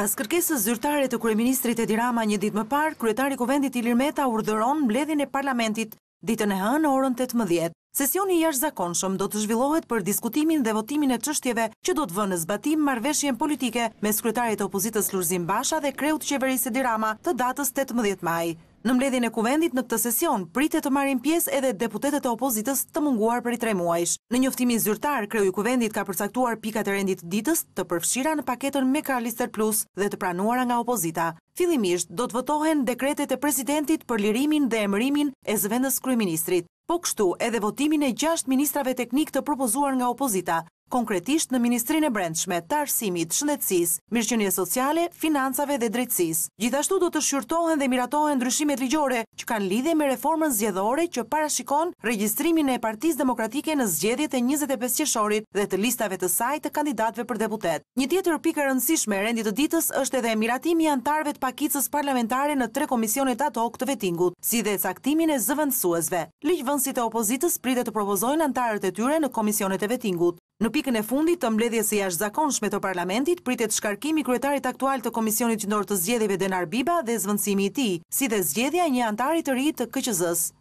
Pas kërkesës zyrtare të kryeministrit e dirama një ditë më parë, kryetari Kuvendit i Lirmeta urdhëron mbledhjen e parlamentit ditën e hënë orën 18. Sesioni jashtëzakonshëm do të zhvillohet për diskutimin dhe votimin e çështjeve që do të vënë në zbatim marrëveshjen politike mes kryetarit të opozitës Lurzim Basha dhe kreut të qeverisë Edi të datës 18 maj. Në mbledhjen e kuvendit në këtë sesion, pritet të marrin pjesë edhe deputetët e opozitës të munguar për i tre muajsh. Në njoftimin zyrtar, kreu i kuvendit ka përcaktuar pikat e rendit ditës të përfshira në paketën me Karlister Plus dhe të pranuara nga opozita. Filimisht, do të votohen dekretet e presidentit për lirimin dhe emërimin e zëvendës kryeministrit. Po kështu, edhe votimin e gjasht ministrave teknik të propozuar nga opozita, konkretisht në Ministrinë e Brendshme, të Arsimit, Shëndetësisë, Mirëqenies Sociale, Financave dhe Drejtësisë. Gjithashtu do të shqyrtohen dhe miratohen ndryshimet ligjore që kanë lidhje me reformën zgjedhore që parashikon regjistrimin e Partisë Demokratike në zgjedhjet e 25 qershorit dhe të listave të saj të kandidatëve për deputet. Një tjetër pikë e rëndësishme e rendit të ditës është edhe miratimi i antarëve të pakicës parlamentare në tre komisionet ato të vetingut, si dhe caktimin e zëvendësuesve. Ligjvënësit e opozitës pritet të propozojnë antarët e tyre në komisionet e vetingut. Në pikën e fundit të mbledhjes së jashtëzakonshme të parlamentit pritet shkarkimi kretarit kryetarit aktual të komisionit të të zgjedhjeve Denar Biba dhe zëvendësimi i tij, si dhe zgjedhja e një antarit të ri të KQZ-s.